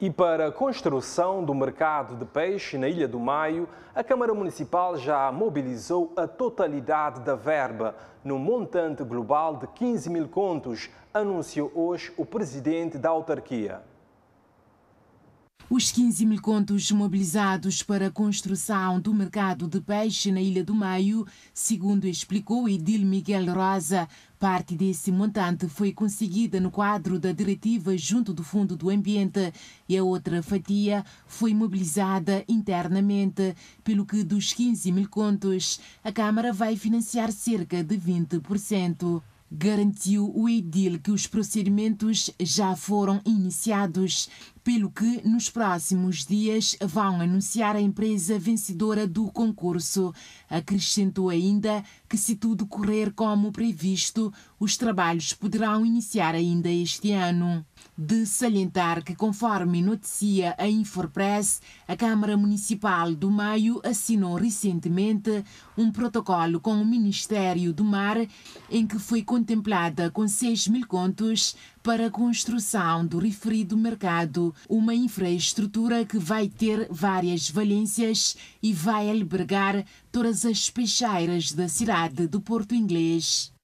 E para a construção do mercado de peixe na Ilha do Maio, a Câmara Municipal já mobilizou a totalidade da verba, num montante global de 15 mil contos, anunciou hoje o presidente da autarquia. Os 15 mil contos mobilizados para a construção do mercado de peixe na Ilha do Maio, segundo explicou Edil Miguel Rosa, parte desse montante foi conseguida no quadro da diretiva junto do Fundo do Ambiente e a outra fatia foi mobilizada internamente, pelo que dos 15 mil contos, a Câmara vai financiar cerca de 20% garantiu o edil que os procedimentos já foram iniciados, pelo que nos próximos dias vão anunciar a empresa vencedora do concurso. Acrescentou ainda que, se tudo correr como previsto, os trabalhos poderão iniciar ainda este ano. De salientar que, conforme noticia a Infopress, a Câmara Municipal do Maio assinou recentemente um protocolo com o Ministério do Mar em que foi contemplada com 6 mil contos para a construção do referido mercado, uma infraestrutura que vai ter várias valências e vai albergar todas as peixeiras da cidade do Porto Inglês.